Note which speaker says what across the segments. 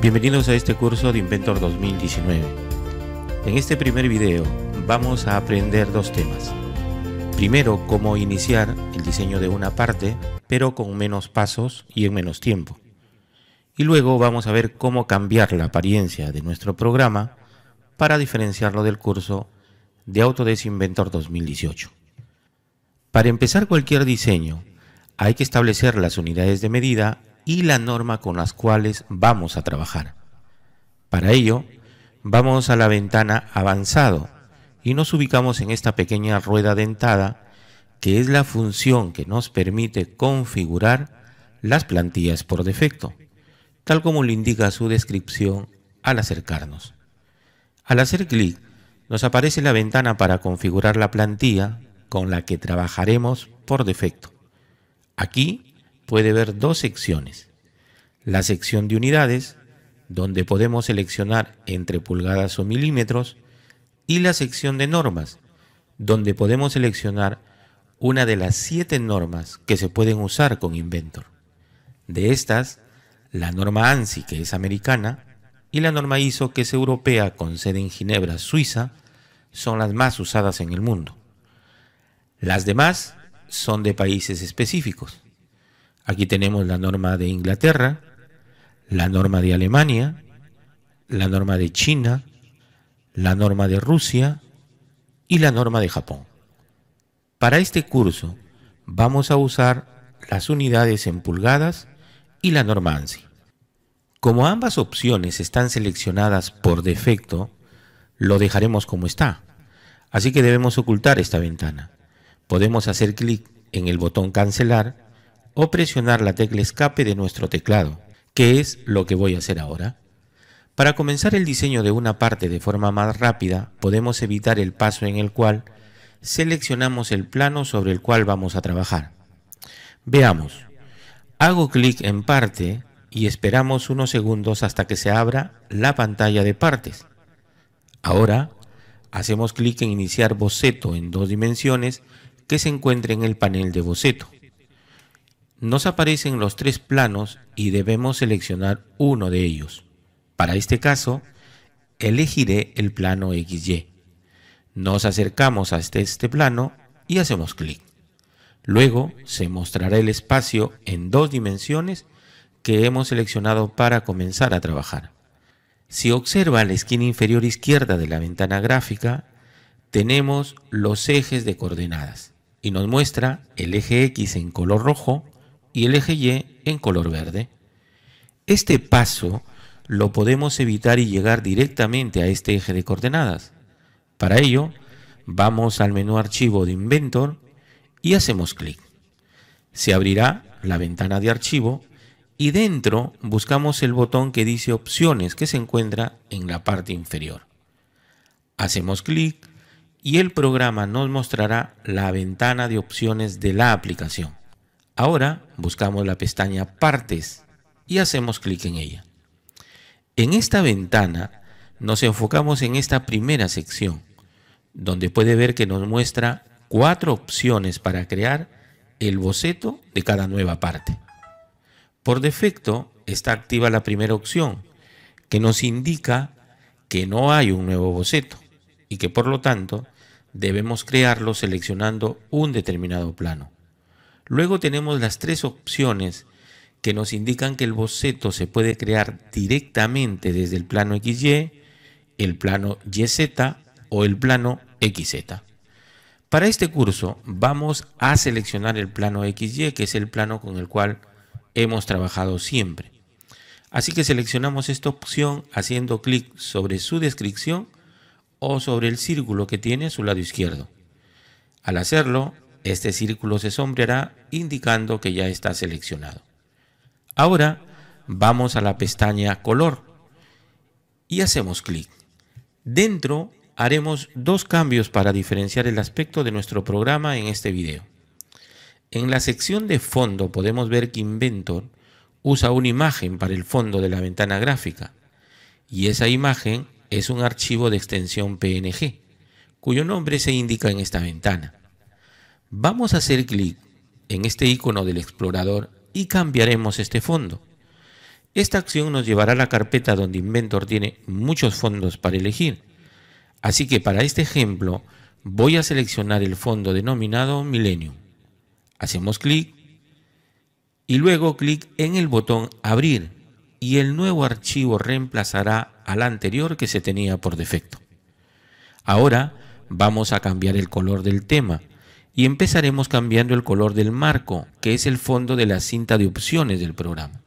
Speaker 1: Bienvenidos a este curso de Inventor 2019. En este primer video vamos a aprender dos temas. Primero, cómo iniciar el diseño de una parte, pero con menos pasos y en menos tiempo. Y luego vamos a ver cómo cambiar la apariencia de nuestro programa para diferenciarlo del curso de Autodesk Inventor 2018. Para empezar cualquier diseño, hay que establecer las unidades de medida y la norma con las cuales vamos a trabajar. Para ello, vamos a la ventana avanzado y nos ubicamos en esta pequeña rueda dentada que es la función que nos permite configurar las plantillas por defecto, tal como lo indica su descripción al acercarnos. Al hacer clic, nos aparece la ventana para configurar la plantilla con la que trabajaremos por defecto. Aquí puede ver dos secciones. La sección de unidades, donde podemos seleccionar entre pulgadas o milímetros, y la sección de normas, donde podemos seleccionar una de las siete normas que se pueden usar con Inventor. De estas, la norma ANSI, que es americana, y la norma ISO, que es europea con sede en Ginebra, Suiza, son las más usadas en el mundo. Las demás son de países específicos. Aquí tenemos la norma de Inglaterra, la norma de Alemania, la norma de China, la norma de Rusia y la norma de Japón. Para este curso vamos a usar las unidades en pulgadas y la norma ANSI. Como ambas opciones están seleccionadas por defecto, lo dejaremos como está. Así que debemos ocultar esta ventana. Podemos hacer clic en el botón cancelar o presionar la tecla escape de nuestro teclado, que es lo que voy a hacer ahora. Para comenzar el diseño de una parte de forma más rápida, podemos evitar el paso en el cual seleccionamos el plano sobre el cual vamos a trabajar. Veamos. Hago clic en parte y esperamos unos segundos hasta que se abra la pantalla de partes. Ahora, hacemos clic en iniciar boceto en dos dimensiones que se encuentra en el panel de boceto. Nos aparecen los tres planos y debemos seleccionar uno de ellos. Para este caso, elegiré el plano XY. Nos acercamos hasta este plano y hacemos clic. Luego se mostrará el espacio en dos dimensiones que hemos seleccionado para comenzar a trabajar. Si observa la esquina inferior izquierda de la ventana gráfica, tenemos los ejes de coordenadas y nos muestra el eje X en color rojo y el eje Y en color verde. Este paso lo podemos evitar y llegar directamente a este eje de coordenadas. Para ello, vamos al menú Archivo de Inventor y hacemos clic. Se abrirá la ventana de archivo y dentro buscamos el botón que dice Opciones que se encuentra en la parte inferior. Hacemos clic y el programa nos mostrará la ventana de opciones de la aplicación. Ahora buscamos la pestaña Partes y hacemos clic en ella. En esta ventana nos enfocamos en esta primera sección, donde puede ver que nos muestra cuatro opciones para crear el boceto de cada nueva parte. Por defecto está activa la primera opción, que nos indica que no hay un nuevo boceto y que por lo tanto debemos crearlo seleccionando un determinado plano. Luego tenemos las tres opciones que nos indican que el boceto se puede crear directamente desde el plano XY, el plano YZ o el plano XZ. Para este curso vamos a seleccionar el plano XY, que es el plano con el cual hemos trabajado siempre. Así que seleccionamos esta opción haciendo clic sobre su descripción o sobre el círculo que tiene a su lado izquierdo. Al hacerlo, este círculo se sombreará indicando que ya está seleccionado. Ahora vamos a la pestaña color y hacemos clic. Dentro haremos dos cambios para diferenciar el aspecto de nuestro programa en este video. En la sección de fondo podemos ver que Inventor usa una imagen para el fondo de la ventana gráfica y esa imagen es un archivo de extensión PNG cuyo nombre se indica en esta ventana. Vamos a hacer clic en este icono del explorador y cambiaremos este fondo. Esta acción nos llevará a la carpeta donde Inventor tiene muchos fondos para elegir. Así que para este ejemplo voy a seleccionar el fondo denominado Millennium. Hacemos clic y luego clic en el botón Abrir y el nuevo archivo reemplazará al anterior que se tenía por defecto. Ahora vamos a cambiar el color del tema y empezaremos cambiando el color del marco, que es el fondo de la cinta de opciones del programa.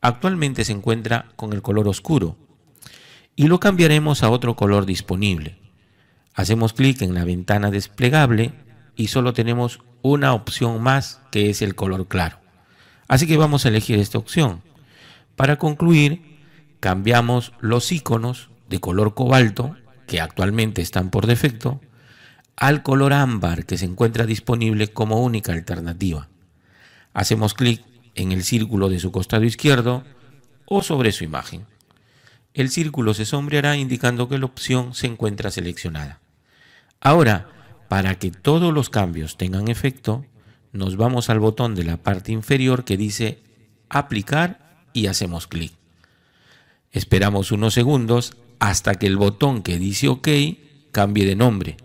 Speaker 1: Actualmente se encuentra con el color oscuro y lo cambiaremos a otro color disponible. Hacemos clic en la ventana desplegable y solo tenemos una opción más que es el color claro. Así que vamos a elegir esta opción. Para concluir, cambiamos los iconos de color cobalto, que actualmente están por defecto, al color ámbar que se encuentra disponible como única alternativa. Hacemos clic en el círculo de su costado izquierdo o sobre su imagen. El círculo se sombreará indicando que la opción se encuentra seleccionada. Ahora, para que todos los cambios tengan efecto, nos vamos al botón de la parte inferior que dice aplicar y hacemos clic. Esperamos unos segundos hasta que el botón que dice OK cambie de nombre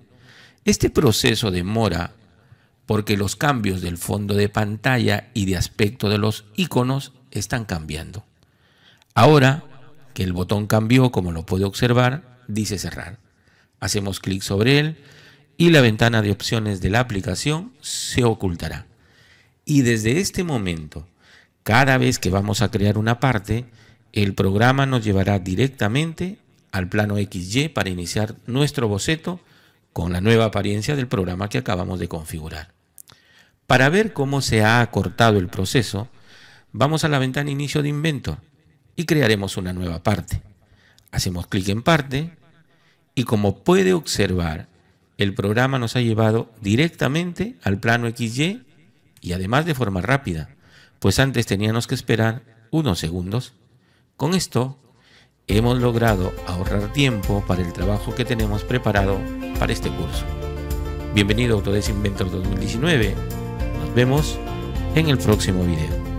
Speaker 1: este proceso demora porque los cambios del fondo de pantalla y de aspecto de los iconos están cambiando. Ahora que el botón cambió, como lo puede observar, dice cerrar. Hacemos clic sobre él y la ventana de opciones de la aplicación se ocultará. Y desde este momento, cada vez que vamos a crear una parte, el programa nos llevará directamente al plano XY para iniciar nuestro boceto con la nueva apariencia del programa que acabamos de configurar. Para ver cómo se ha acortado el proceso, vamos a la ventana Inicio de invento y crearemos una nueva parte. Hacemos clic en Parte y como puede observar, el programa nos ha llevado directamente al plano XY y además de forma rápida, pues antes teníamos que esperar unos segundos. Con esto, hemos logrado ahorrar tiempo para el trabajo que tenemos preparado para este curso. Bienvenido a Autodesk Inventor 2019. Nos vemos en el próximo video.